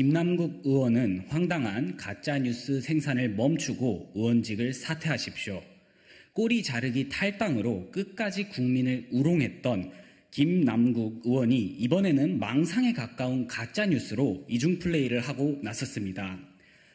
김남국 의원은 황당한 가짜뉴스 생산을 멈추고 의원직을 사퇴하십시오. 꼬리 자르기 탈당으로 끝까지 국민을 우롱했던 김남국 의원이 이번에는 망상에 가까운 가짜뉴스로 이중플레이를 하고 나섰습니다.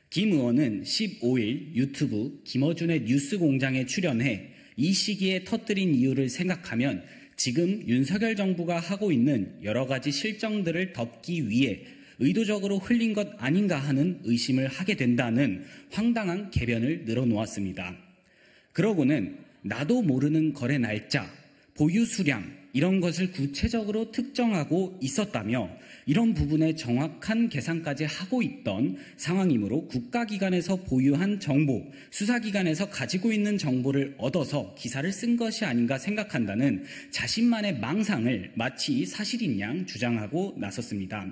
김 의원은 15일 유튜브 김어준의 뉴스 공장에 출연해 이 시기에 터뜨린 이유를 생각하면 지금 윤석열 정부가 하고 있는 여러 가지 실정들을 덮기 위해 의도적으로 흘린 것 아닌가 하는 의심을 하게 된다는 황당한 개변을 늘어놓았습니다. 그러고는 나도 모르는 거래 날짜, 보유 수량, 이런 것을 구체적으로 특정하고 있었다며 이런 부분에 정확한 계산까지 하고 있던 상황이므로 국가기관에서 보유한 정보, 수사기관에서 가지고 있는 정보를 얻어서 기사를 쓴 것이 아닌가 생각한다는 자신만의 망상을 마치 사실인 양 주장하고 나섰습니다.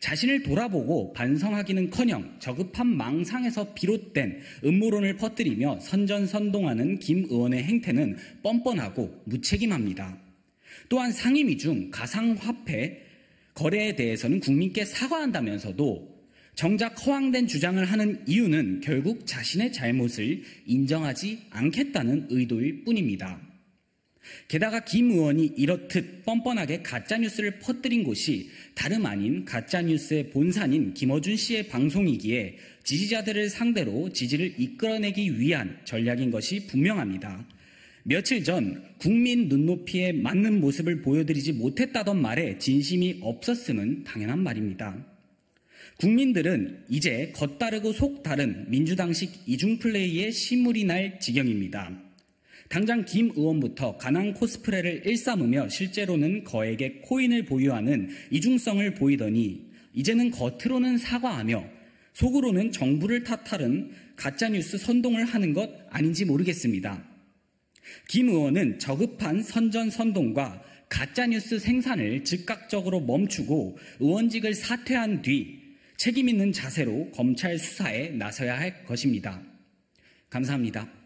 자신을 돌아보고 반성하기는커녕 저급한 망상에서 비롯된 음모론을 퍼뜨리며 선전선동하는 김 의원의 행태는 뻔뻔하고 무책임합니다. 또한 상임위 중 가상화폐 거래에 대해서는 국민께 사과한다면서도 정작 허황된 주장을 하는 이유는 결국 자신의 잘못을 인정하지 않겠다는 의도일 뿐입니다. 게다가 김 의원이 이렇듯 뻔뻔하게 가짜뉴스를 퍼뜨린 곳이 다름 아닌 가짜뉴스의 본산인 김어준 씨의 방송이기에 지지자들을 상대로 지지를 이끌어내기 위한 전략인 것이 분명합니다. 며칠 전 국민 눈높이에 맞는 모습을 보여드리지 못했다던 말에 진심이 없었음은 당연한 말입니다. 국민들은 이제 겉다르고 속다른 민주당식 이중플레이의 시물이 날 지경입니다. 당장 김 의원부터 가난 코스프레를 일삼으며 실제로는 거액의 코인을 보유하는 이중성을 보이더니 이제는 겉으로는 사과하며 속으로는 정부를 탓하는 가짜뉴스 선동을 하는 것 아닌지 모르겠습니다. 김 의원은 저급한 선전 선동과 가짜뉴스 생산을 즉각적으로 멈추고 의원직을 사퇴한 뒤 책임있는 자세로 검찰 수사에 나서야 할 것입니다. 감사합니다.